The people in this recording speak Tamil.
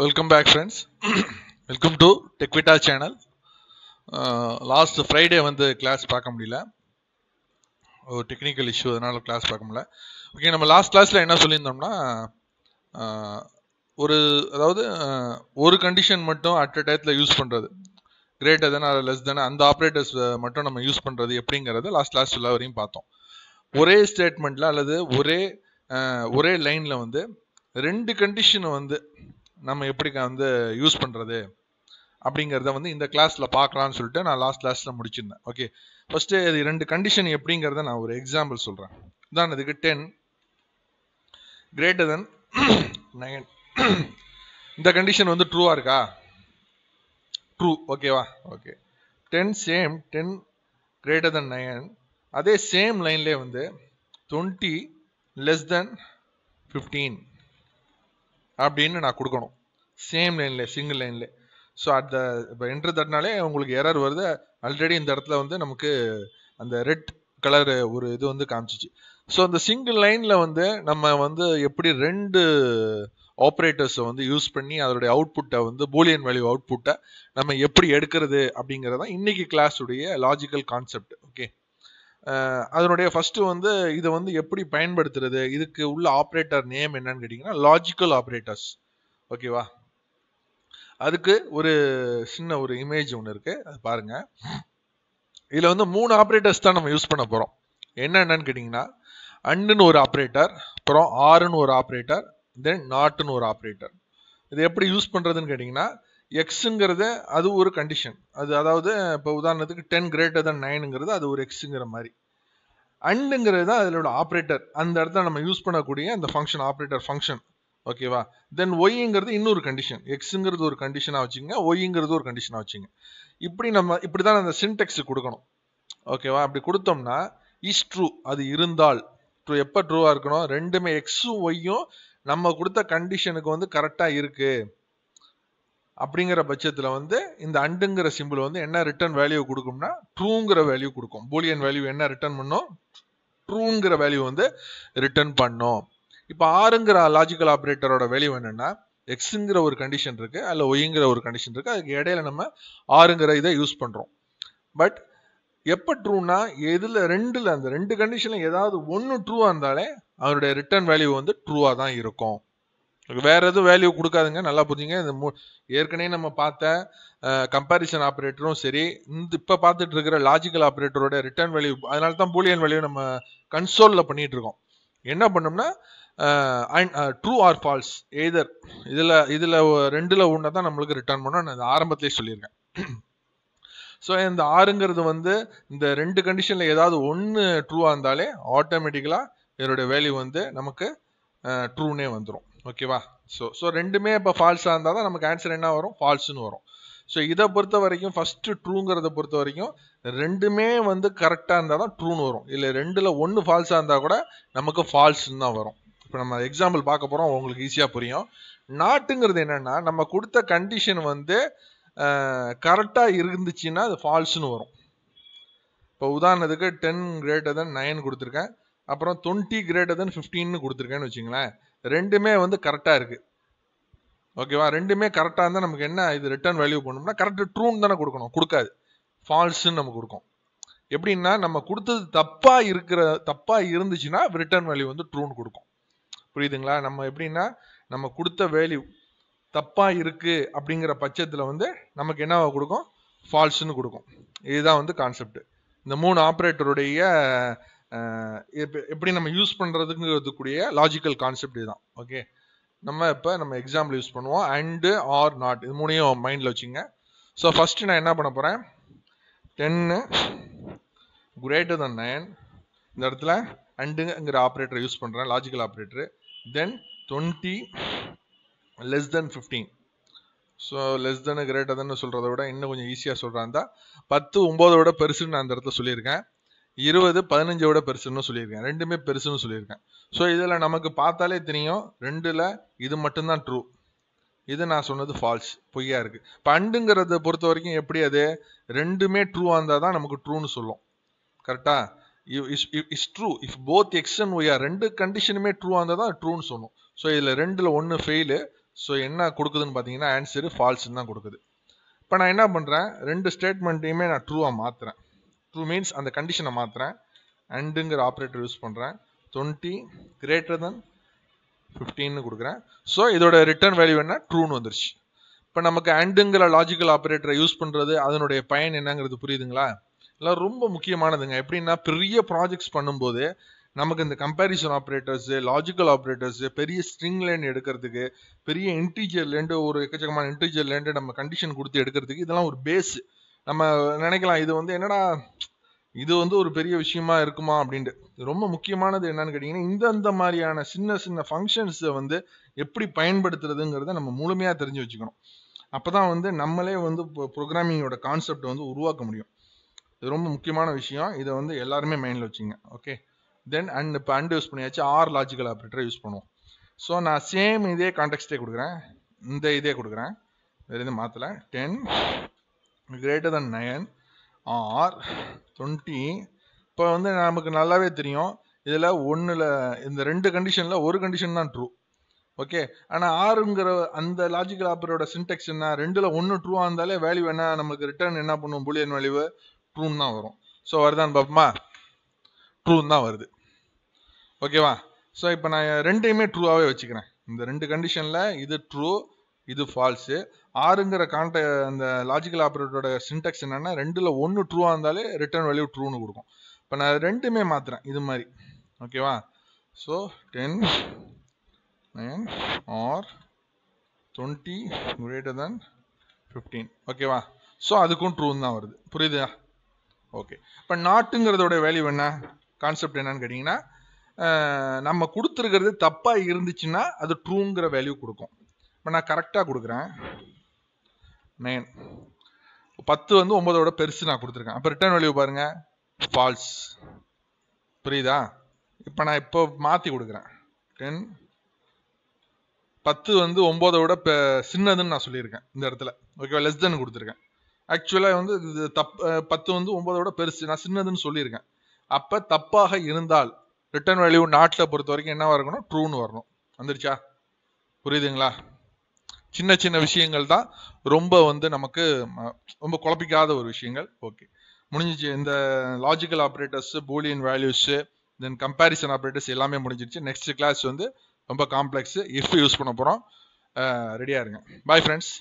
welcome back friends welcome to டெக்விட்டா சேனல் லாஸ்ட் ஃப்ரைடே வந்து கிளாஸ் பார்க்க முடியல ஒரு டெக்னிக்கல் இஷ்யூ அதனால் கிளாஸ் பார்க்க முடியல ஓகே நம்ம லாஸ்ட் கிளாஸில் என்ன சொல்லியிருந்தோம்னா uh, ஒரு அதாவது uh, ஒரு கண்டிஷன் மட்டும் அட் அ டயத்தில் யூஸ் பண்ணுறது கிரேட்டர் தானே லெஸ் தானே அந்த ஆப்ரேட்டர்ஸ் மட்டும் நம்ம யூஸ் பண்ணுறது எப்படிங்கிறத லாஸ்ட் கிளாஸ் ஃபுல்லாக வரையும் பார்த்தோம் ஒரே ஸ்டேட்மெண்ட்டில் அல்லது ஒரே uh, ஒரே லைனில் வந்து ரெண்டு கண்டிஷனை வந்து நம்ம எப்படி வந்து யூஸ் பண்ணுறது அப்படிங்கிறத வந்து இந்த கிளாஸில் பார்க்கலான்னு சொல்லிட்டு நான் லாஸ்ட் கிளாஸில் முடிச்சிருந்தேன் ஓகே ஃபஸ்ட்டு இது ரெண்டு கண்டிஷன் எப்படிங்கிறத நான் ஒரு எக்ஸாம்பிள் சொல்கிறேன் இதுக்கு டென் கிரேட்டர் தென் நைன் இந்த கண்டிஷன் வந்து ட்ரூவாக இருக்கா ட்ரூ ஓகேவா okay ten same ten greater than nine அதே சேம் லைன்லேயே வந்து டுவெண்ட்டி லெஸ் தென் ஃபிஃப்டீன் அப்படின்னு நான் கொடுக்கணும் சேம் லைனில் சிங்கிள் லைனில் ஸோ அட் த இப்போ என்ட்ரு தட்டினாலே உங்களுக்கு எரர் வருது ஆல்ரெடி இந்த இடத்துல வந்து நமக்கு அந்த ரெட் கலர் ஒரு இது வந்து காமிச்சிச்சு ஸோ அந்த சிங்கிள் லைனில் வந்து நம்ம வந்து எப்படி ரெண்டு ஆப்ரேட்டர்ஸை வந்து யூஸ் பண்ணி அதோடைய அவுட்புட்டை வந்து பூலியன் வேல்யூ அவுட்புட்டை நம்ம எப்படி எடுக்கிறது அப்படிங்கிறது தான் இன்னைக்கு கிளாஸுடைய லாஜிக்கல் கான்செப்ட் ஓகே அதனுடைய ஃபஸ்ட்டு வந்து இதை வந்து எப்படி பயன்படுத்துறது இதுக்கு உள்ள ஆப்ரேட்டர் நேம் என்னன்னு கேட்டிங்கன்னா லாஜிக்கல் ஆப்ரேட்டர்ஸ் ஓகேவா அதுக்கு ஒரு சின்ன ஒரு இமேஜ் ஒன்று இருக்குது அது பாருங்கள் இதில் வந்து மூணு ஆப்ரேட்டர்ஸ் தான் நம்ம யூஸ் பண்ண போகிறோம் என்னென்னு கேட்டிங்கன்னா அண்ணுன்னு ஒரு ஆப்ரேட்டர் அப்புறம் ஆறுன்னு ஒரு ஆப்ரேட்டர் தென் நாட்டுன்னு ஒரு ஆப்ரேட்டர் இது எப்படி யூஸ் பண்ணுறதுன்னு கேட்டிங்கன்னா எக்ஸுங்கிறது அது ஒரு கண்டிஷன் அது அதாவது இப்போ உதாரணத்துக்கு டென் கிரேட்டர் தன் நைனுங்கிறது அது ஒரு எக்ஸுங்கிற மாதிரி அண்டுங்கிறது தான் அதிலோட ஆப்ரேட்டர் அந்த இடத்துல நம்ம யூஸ் பண்ணக்கூடிய அந்த ஃபங்க்ஷன் ஆப்ரேட்டர் ஃபங்க்ஷன் ஓகேவா தென் ஒய்ங்கிறது இன்னொரு கண்டிஷன் எக்ஸுங்கிறது ஒரு கண்டிஷனாக வச்சுங்க ஒய்ங்கிறது ஒரு கண்டிஷனாக வச்சுங்க இப்படி நம்ம இப்படி தான் அந்த சின்டெக்ஸ் கொடுக்கணும் ஓகேவா அப்படி கொடுத்தோம்னா இஸ் ட்ரூ அது இருந்தால் ட்ரூ எப்போ ட்ரூவாக இருக்கணும் ரெண்டுமே எக்ஸும் ஒய்யும் நம்ம கொடுத்த கண்டிஷனுக்கு வந்து கரெக்டாக இருக்குது அப்படிங்கிற பட்சத்தில் வந்து இந்த அண்டுங்கிற சிம்பிள் வந்து என்ன ரிட்டர்ன் வேல்யூ கொடுக்கும்னா ட்ரூங்கிற வேல்யூ கொடுக்கும் பூலியன் வேல்யூ என்ன ரிட்டர்ன் பண்ணும் ட்ரூங்கிற வேல்யூ வந்து ரிட்டர்ன் பண்ணும் இப்போ ஆறுங்கிற லாஜிக்கல் ஆப்ரேட்டரோட வேல்யூ என்னென்னா எக்ஸுங்கிற ஒரு கண்டிஷன் இருக்குது அதில் ஒய்ங்கிற ஒரு கண்டிஷன் இருக்குது அதுக்கு இடையில நம்ம ஆறுங்கிற இதை யூஸ் பண்ணுறோம் பட் எப்போ ட்ரூனா எதில் ரெண்டில் அந்த ரெண்டு கண்டிஷனில் ஏதாவது ஒன்று ட்ரூவாக இருந்தாலே அவருடைய ரிட்டர்ன் வேல்யூ வந்து ட்ரூவாக தான் இருக்கும் வேற எதுவும் வேல்யூ கொடுக்காதுங்க நல்லா புரிஞ்சுங்க இந்த ஏற்கனவே நம்ம பார்த்த கம்பாரிசன் ஆப்ரேட்டரும் சரி இந்த இப்போ பார்த்துட்டு இருக்கிற லாஜிக்கல் ஆப்ரேட்டரோட ரிட்டர்ன் வேல்யூ அதனால தான் பூலியன் வேல்யூ நம்ம கன்சோலில் பண்ணிட்டு இருக்கோம் என்ன பண்ணோம்னா ட்ரூ ஆர் ஃபால்ஸ் எய்தர் இதில் இதில் ரெண்டில் ஒன்று தான் நம்மளுக்கு ரிட்டர்ன் பண்ணோம் நான் ஆரம்பத்திலே சொல்லியிருக்கேன் ஸோ இந்த ஆறுங்கிறது வந்து இந்த ரெண்டு கண்டிஷனில் ஏதாவது ஒன்று ட்ரூவாக இருந்தாலே ஆட்டோமேட்டிக்கலாக இதனுடைய வேல்யூ வந்து நமக்கு ட்ரூனே வந்துடும் ஓகேவா ஸோ ஸோ ரெண்டுமே இப்போ ஃபால்ஸாக இருந்தால் தான் நமக்கு ஆன்சர் என்ன வரும் ஃபால்ஸ்னு வரும் ஸோ இதை பொறுத்த வரைக்கும் ஃபஸ்ட்டு ட்ரூங்கிறத பொறுத்த வரைக்கும் ரெண்டுமே வந்து கரெக்டாக இருந்தால் தான் ட்ரூன்னு வரும் இல்லை ரெண்டில் ஒன்று ஃபால்ஸாக இருந்தால் கூட நமக்கு ஃபால்ஸ்ன்னு தான் வரும் இப்போ நம்ம எக்ஸாம்பிள் பார்க்க போகிறோம் உங்களுக்கு ஈஸியாக புரியும் நாட்டுங்கிறது என்னென்னா நம்ம கொடுத்த கண்டிஷன் வந்து கரெக்டாக இருந்துச்சுன்னா அது ஃபால்ஸ்னு வரும் இப்போ உதாரணத்துக்கு டென் கிரேட்டர் தென் நைன் கொடுத்துருக்கேன் அப்புறம் டுவெண்ட்டி கிரேட்டர் தென் ஃபிஃப்டின்னு கொடுத்துருக்கேன்னு வச்சுங்களேன் ரெண்டுமே வந்து கரெக்டாக இருக்குது ஓகேவா ரெண்டுமே கரெக்டாக இருந்தால் நமக்கு என்ன இது ரிட்டர்ன் வேல்யூ பண்ணோம்னா கரெக்டு ட்ரூன்னு தானே கொடுக்கணும் கொடுக்காது ஃபால்ஸுன்னு நம்ம கொடுக்கும் எப்படின்னா நம்ம கொடுத்தது தப்பாக இருக்கிற தப்பாக இருந்துச்சுன்னா ரிட்டர்ன் வேல்யூ வந்து ட்ரூன்னு கொடுக்கும் புரியுதுங்களா நம்ம எப்படின்னா நம்ம கொடுத்த வேல்யூ தப்பாக இருக்குது அப்படிங்கிற பட்சத்தில் வந்து நமக்கு என்ன கொடுக்கும் ஃபால்ஸுன்னு கொடுக்கும் இதுதான் வந்து கான்செப்ட் இந்த மூணு ஆப்ரேட்டருடைய எப்படி நம்ம யூஸ் பண்ணுறதுங்கிறதுக்குரிய லாஜிக்கல் கான்செப்ட் இதுதான் ஓகே நம்ம இப்போ நம்ம எக்ஸாம்பிள் யூஸ் பண்ணுவோம் அண்டு ஆர் நாட் இது மூணையும் மைண்டில் வச்சுங்க ஸோ ஃபஸ்ட்டு நான் என்ன பண்ண போகிறேன் டென்னு கிரேட்டர் தன் நைன் இந்த இடத்துல அண்டுங்கிற ஆப்ரேட்டர் யூஸ் பண்ணுறேன் logical operator then twenty less than fifteen so less than greater than சொல்கிறத விட இன்னும் கொஞ்சம் ஈஸியாக சொல்கிறான் பத்து ஒம்போதை விட பெருசுன்னு நான் அந்த இடத்துல சொல்லியிருக்கேன் இருபது பதினஞ்சு விட பெருசுன்னு சொல்லியிருக்கேன் ரெண்டுமே பெருசுன்னு சொல்லியிருக்கேன் ஸோ இதில் நமக்கு பார்த்தாலே தெரியும் ரெண்டில் இது மட்டும்தான் ட்ரூ இது நான் சொன்னது ஃபால்ஸ் பொய்யா இருக்குது இப்போ அண்டுங்கிறத பொறுத்த வரைக்கும் எப்படி அது ரெண்டுமே ட்ரூவாக இருந்தால் தான் நமக்கு ட்ரூன்னு சொல்லும் கரெக்டாக is true if both X and ஒய்யா ரெண்டு கண்டிஷனுமே ட்ரூவாக இருந்தால் தான் ட்ரூன்னு சொல்லும் ஸோ இதில் ரெண்டில் ஒன்று ஃபெயிலு ஸோ என்ன கொடுக்குதுன்னு பார்த்தீங்கன்னா ஆன்சரு ஃபால்ஸ்ன்னு தான் கொடுக்குது இப்போ நான் என்ன பண்ணுறேன் ரெண்டு ஸ்டேட்மெண்ட்டையுமே நான் ட்ரூவாக மாற்றுறேன் ட்ரூ மீன்ஸ் அந்த கண்டிஷனை மாற்றுறேன் அண்டுங்கிற ஆப்ரேட்டர் யூஸ் பண்ணுறேன் டுவெண்ட்டி கிரேட்டர் தென் ஃபிஃப்டீன்னு கொடுக்குறேன் ஸோ இதோட ரிட்டர்ன் வேல்யூ என்ன ட்ரூன்னு வந்துருச்சு இப்போ நமக்கு அண்டுங்கிற லாஜிக்கல் ஆப்ரேட்டரை யூஸ் பண்ணுறது அதனுடைய பயன் என்னங்கிறது புரியுதுங்களா இல்லை ரொம்ப முக்கியமானதுங்க எப்படின்னா பெரிய ப்ராஜெக்ட்ஸ் பண்ணும்போது நமக்கு இந்த கம்பேரிசன் ஆப்ரேட்டர்ஸு லாஜிக்கல் ஆப்ரேட்டர்ஸு பெரிய ஸ்ட்ரிங் லைன் எடுக்கிறதுக்கு பெரிய இன்டீஜர்லேருந்து ஒரு எக்கச்சக்கமான இன்டீஜர்லேருந்து நம்ம கண்டிஷன் கொடுத்து எடுக்கிறதுக்கு இதெல்லாம் ஒரு பேஸு நம்ம நினைக்கலாம் இது வந்து என்னடா இது வந்து ஒரு பெரிய விஷயமா இருக்குமா அப்படின்ட்டு ரொம்ப முக்கியமானது என்னன்னு கேட்டிங்கன்னா இந்தந்த மாதிரியான சின்ன சின்ன ஃபங்க்ஷன்ஸை வந்து எப்படி பயன்படுத்துறதுங்கிறத நம்ம முழுமையாக தெரிஞ்சு வச்சுக்கணும் அப்போ தான் வந்து நம்மளே வந்து ப்ரோக்ராமிங்கோட கான்செப்ட் வந்து உருவாக்க முடியும் இது ரொம்ப முக்கியமான விஷயம் இதை வந்து எல்லாருமே மைண்டில் வச்சுங்க ஓகே தென் அண்ட் இப்போ அண்ட் யூஸ் பண்ணியாச்சு ஆர் லாஜிக்கல் ஆப்ரேட்டரை யூஸ் பண்ணுவோம் ஸோ நான் சேம் இதே கான்டெக்ட்டே கொடுக்குறேன் இந்த இதே கொடுக்குறேன் வேறு எதுவும் மாற்றலை ten greater than nine or twenty இப்போ வந்து நமக்கு நல்லாவே தெரியும் இதில் ஒன்றில் இந்த ரெண்டு கண்டிஷனில் ஒரு கண்டிஷன் தான் ட்ரூ ஓகே ஆனால் ஆறுங்கிற அந்த லாஜிக்கல் ஆப்பரோட சின்டெக்ஸ் என்ன ரெண்டில் ஒன்று ட்ரூவாக இருந்தாலே வேல்யூ என்ன நமக்கு ரிட்டர்ன் என்ன பண்ணும் புளியன் வேல்யூ ட்ரூன்னு தான் வரும் ஸோ வருதான் பாப்பமா ட்ரூன்னு தான் வருது ஓகேவா ஸோ இப்போ நான் ரெண்டையுமே ட்ரூவாகவே வச்சுக்கிறேன் இந்த ரெண்டு கண்டிஷனில் இது ட்ரூ இது ஃபால்ஸு ஆறுங்கிற காண்ட அந்த லாஜிக்கல் ஆப்ரேட்டரோட சின்டெக்ஸ் என்னென்னா ரெண்டில் ஒன்று ட்ரூவாக இருந்தாலே ரிட்டர்ன் வேல்யூ ட்ரூன்னு கொடுக்கும் இப்போ நான் ரெண்டுமே மாற்றுறேன் இது மாதிரி ஓகேவா so ten nine or twenty greater than fifteen ஓகேவா ஸோ அதுக்கும் ட்ரூன்னு தான் வருது புரியுதா ஓகே இப்போ நாட்டுங்கிறதோட வேல்யூ என்ன கான்செப்ட் என்னன்னு கேட்டிங்கன்னா நம்ம கொடுத்துருக்கிறது தப்பாக இருந்துச்சுன்னா அது ட்ரூங்கிற வேல்யூ கொடுக்கும் இப்போ நான் கரெக்டாக கொடுக்குறேன் நைன் பத்து வந்து ஒன்பதோட பெருசு நான் கொடுத்துருக்கேன் அப்போ ரிட்டர்ன் வேல்யூ பாருங்கள் ஃபால்ஸ் புரியுதா இப்போ நான் இப்போ மாற்றி கொடுக்குறேன் டென் பத்து வந்து ஒம்போதை விட இப்போ சின்னதுன்னு நான் சொல்லியிருக்கேன் இந்த இடத்துல ஓகேவா லெஸ் தென் கொடுத்துருக்கேன் ஆக்சுவலாக வந்து இது தப் பத்து வந்து ஒம்போதை விட பெருசு நான் சின்னதுன்னு சொல்லியிருக்கேன் அப்போ தப்பாக இருந்தால் ரிட்டர்ன் வேல்யூ நாட்டில் பொறுத்த வரைக்கும் என்னவாக இருக்கணும் ட்ரூன்னு வரணும் வந்துருச்சா புரியுதுங்களா சின்ன சின்ன விஷயங்கள் தான் ரொம்ப வந்து நமக்கு ரொம்ப குழப்பிக்காத ஒரு விஷயங்கள் ஓகே முடிஞ்சிச்சு இந்த logical operators Boolean values then comparison operators எல்லாமே முடிஞ்சிருச்சு நெக்ஸ்ட் கிளாஸ் வந்து ரொம்ப காம்ப்ளெக்ஸ் இஃப் யூஸ் பண்ண போகிறோம் ரெடியாக இருங்க பாய் ஃப்ரெண்ட்ஸ்